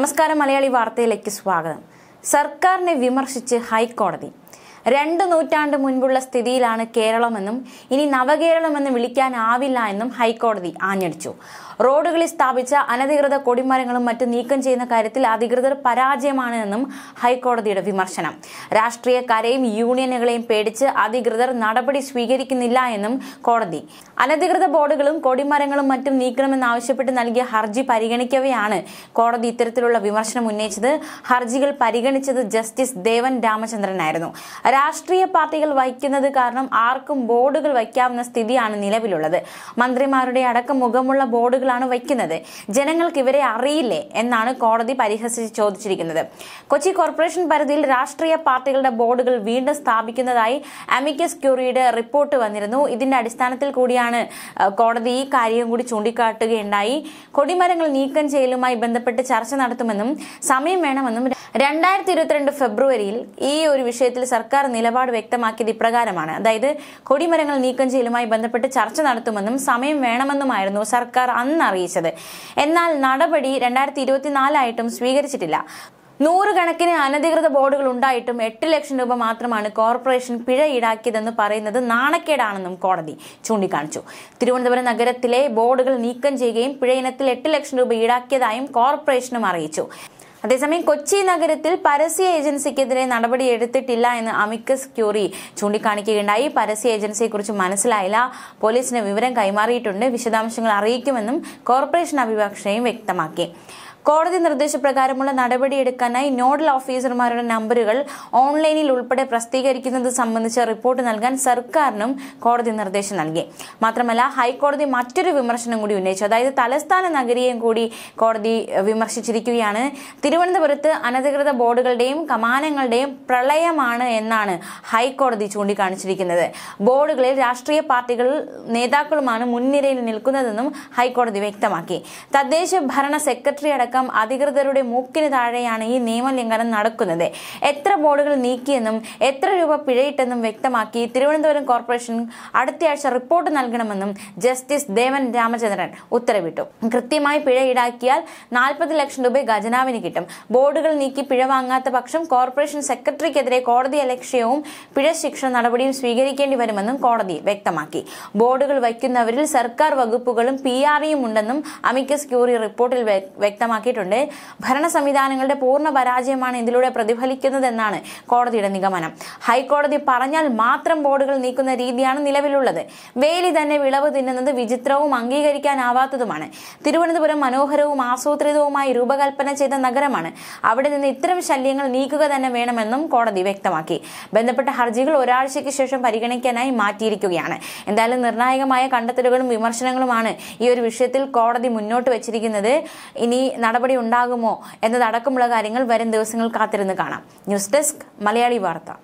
നമസ്കാരം മലയാളി വാർത്തയിലേക്ക് സ്വാഗതം സർക്കാരിനെ വിമർശിച്ച് ഹൈക്കോടതി രണ്ട് നൂറ്റാണ്ട് മുൻപുള്ള സ്ഥിതിയിലാണ് കേരളമെന്നും ഇനി നവകേരളമെന്ന് വിളിക്കാനാവില്ല എന്നും ഹൈക്കോടതി ആഞ്ഞടിച്ചു റോഡുകളിൽ സ്ഥാപിച്ച അനധികൃത കൊടിമരങ്ങളും മറ്റും നീക്കം ചെയ്യുന്ന കാര്യത്തിൽ അധികൃതർ പരാജയമാണ് എന്നും ഹൈക്കോടതിയുടെ വിമർശനം രാഷ്ട്രീയക്കാരെയും യൂണിയനുകളെയും പേടിച്ച് അധികൃതർ നടപടി സ്വീകരിക്കുന്നില്ല എന്നും കോടതി അനധികൃത ബോർഡുകളും കൊടിമരങ്ങളും മറ്റും നീക്കണമെന്നാവശ്യപ്പെട്ട് നൽകിയ ഹർജി പരിഗണിക്കവെയാണ് കോടതി ഇത്തരത്തിലുള്ള വിമർശനം ഉന്നയിച്ചത് ഹർജികൾ പരിഗണിച്ചത് ജസ്റ്റിസ് ദേവൻ രാമചന്ദ്രനായിരുന്നു രാഷ്ട്രീയ പാർട്ടികൾ വഹിക്കുന്നത് കാരണം ആർക്കും ബോർഡുകൾ വയ്ക്കാവുന്ന സ്ഥിതിയാണ് നിലവിലുള്ളത് മന്ത്രിമാരുടെ അടക്കം മുഖമുള്ള ബോർഡുകളാണ് വയ്ക്കുന്നത് ജനങ്ങൾക്ക് ഇവരെ അറിയില്ലേ എന്നാണ് കോടതി പരിഹസിച്ച് ചോദിച്ചിരിക്കുന്നത് കൊച്ചി കോർപ്പറേഷൻ പരിധിയിൽ രാഷ്ട്രീയ പാർട്ടികളുടെ ബോർഡുകൾ വീണ്ടും സ്ഥാപിക്കുന്നതായി അമിക്കസ് ക്യൂറിയുടെ റിപ്പോർട്ട് വന്നിരുന്നു ഇതിന്റെ അടിസ്ഥാനത്തിൽ കൂടിയാണ് കോടതി ഈ കാര്യം കൂടി ചൂണ്ടിക്കാട്ടുകയുണ്ടായി കൊടിമരങ്ങൾ നീക്കം ചെയ്യലുമായി ബന്ധപ്പെട്ട് ചർച്ച നടത്തുമെന്നും സമയം വേണമെന്നും രണ്ടായിരത്തി ഇരുപത്തിരണ്ട് ഫെബ്രുവരിയിൽ ഈ ഒരു വിഷയത്തിൽ സർക്കാർ സർക്കാർ നിലപാട് വ്യക്തമാക്കിയത് ഇപ്രകാരമാണ് അതായത് കൊടിമരങ്ങൾ നീക്കം ചെയ്യലുമായി ബന്ധപ്പെട്ട് ചർച്ച നടത്തുമെന്നും സമയം വേണമെന്നുമായിരുന്നു സർക്കാർ അന്ന് അറിയിച്ചത് എന്നാൽ നടപടി രണ്ടായിരത്തി ഇരുപത്തിനാലായിട്ടും സ്വീകരിച്ചിട്ടില്ല നൂറുകണക്കിന് അനധികൃത ബോർഡുകൾ ഉണ്ടായിട്ടും എട്ട് ലക്ഷം രൂപ മാത്രമാണ് കോർപ്പറേഷൻ പിഴ ഈടാക്കിയതെന്ന് പറയുന്നത് നാണക്കേടാണെന്നും കോടതി ചൂണ്ടിക്കാണിച്ചു തിരുവനന്തപുരം നഗരത്തിലെ ബോർഡുകൾ നീക്കം ചെയ്യുകയും പിഴ ഇനത്തിൽ എട്ട് ലക്ഷം രൂപ ഈടാക്കിയതായും കോർപ്പറേഷനും അറിയിച്ചു അതേസമയം കൊച്ചി നഗരത്തിൽ പരസ്യ ഏജൻസിക്കെതിരെ നടപടി എടുത്തിട്ടില്ല എന്ന് അമിക്കസ് ക്യൂറി ചൂണ്ടിക്കാണിക്കുകയുണ്ടായി പരസ്യ ഏജൻസിയെക്കുറിച്ച് മനസ്സിലായില്ല പോലീസിന് വിവരം കൈമാറിയിട്ടുണ്ട് വിശദാംശങ്ങൾ അറിയിക്കുമെന്നും കോർപ്പറേഷൻ അഭിഭാഷകയും വ്യക്തമാക്കി കോടതി നിർദ്ദേശപ്രകാരമുള്ള നടപടിയെടുക്കാനായി നോഡൽ ഓഫീസർമാരുടെ നമ്പറുകൾ ഓൺലൈനിൽ ഉൾപ്പെടെ പ്രസിദ്ധീകരിക്കുന്നത് സംബന്ധിച്ച റിപ്പോർട്ട് നൽകാൻ സർക്കാരിനും കോടതി നിർദ്ദേശം നൽകി മാത്രമല്ല ഹൈക്കോടതി മറ്റൊരു വിമർശനം കൂടി ഉന്നയിച്ചു അതായത് തലസ്ഥാന നഗരിയെയും കൂടി കോടതി വിമർശിച്ചിരിക്കുകയാണ് തിരുവനന്തപുരത്ത് അനധികൃത ബോർഡുകളുടെയും കമാനങ്ങളുടെയും പ്രളയമാണ് എന്നാണ് ഹൈക്കോടതി ചൂണ്ടിക്കാണിച്ചിരിക്കുന്നത് ബോർഡുകളിൽ രാഷ്ട്രീയ പാർട്ടികൾ നേതാക്കളുമാണ് മുൻനിരയിൽ നിൽക്കുന്നതെന്നും ഹൈക്കോടതി വ്യക്തമാക്കി തദ്ദേശ ഭരണ സെക്രട്ടറി അടക്കം അധികൃതരുടെ മൂക്കിന് താഴെയാണ് ഈ നിയമലംഘനം നടക്കുന്നത് എത്ര ബോർഡുകൾ നീക്കിയെന്നും എത്ര രൂപ പിഴയിട്ടെന്നും വ്യക്തമാക്കി തിരുവനന്തപുരം കോർപ്പറേഷൻ അടുത്തയാഴ്ച റിപ്പോർട്ട് നൽകണമെന്നും ജസ്റ്റിസ് ദേവൻ രാമചന്ദ്രൻ ഉത്തരവിട്ടു കൃത്യമായി പിഴ ഈടാക്കിയാൽ നാൽപ്പത് ലക്ഷം രൂപ ഖജനാവിന് കിട്ടും നേരിടും ബോർഡുകൾ നീക്കി പിഴ വാങ്ങാത്ത പക്ഷം കോർപ്പറേഷൻ സെക്രട്ടറിക്കെതിരെ കോടതി അലക്ഷ്യവും പിഴ ശിക്ഷ നടപടിയും സ്വീകരിക്കേണ്ടി വരുമെന്നും കോടതി വ്യക്തമാക്കി ബോർഡുകൾ വയ്ക്കുന്നവരിൽ സർക്കാർ വകുപ്പുകളും പി ആറിയും ഉണ്ടെന്നും അമിക്കസ് ക്യൂറി റിപ്പോർട്ടിൽ വ്യക്തമാക്കിയിട്ടുണ്ട് ഭരണ സംവിധാനങ്ങളുടെ പൂർണ്ണ പരാജയമാണ് ഇതിലൂടെ പ്രതിഫലിക്കുന്നതെന്നാണ് കോടതിയുടെ നിഗമനം ഹൈക്കോടതി പറഞ്ഞാൽ മാത്രം ബോർഡുകൾ നീക്കുന്ന രീതിയാണ് നിലവിലുള്ളത് വേലി തന്നെ വിളവ് തിന്നുന്നത് വിചിത്രവും അംഗീകരിക്കാനാവാത്തതുമാണ് തിരുവനന്തപുരം മനോഹരവും ആസൂത്രിതവുമായി രൂപകൽപ്പന ചെയ്ത നഗരം പ്രശ്നമാണ് അവിടെ നിന്ന് ഇത്തരം ശല്യങ്ങൾ നീക്കുക തന്നെ വേണമെന്നും കോടതി വ്യക്തമാക്കി ബന്ധപ്പെട്ട ഹർജികൾ ഒരാഴ്ചയ്ക്ക് ശേഷം പരിഗണിക്കാനായി മാറ്റിയിരിക്കുകയാണ് എന്തായാലും നിർണായകമായ കണ്ടെത്തലുകളും വിമർശനങ്ങളുമാണ് ഈ ഒരു വിഷയത്തിൽ കോടതി മുന്നോട്ട് വെച്ചിരിക്കുന്നത് ഇനി നടപടി ഉണ്ടാകുമോ എന്നതടക്കമുള്ള കാര്യങ്ങൾ വരും ദിവസങ്ങൾ കാത്തിരുന്ന് കാണാം ന്യൂസ് ഡെസ്ക് മലയാളി വാർത്ത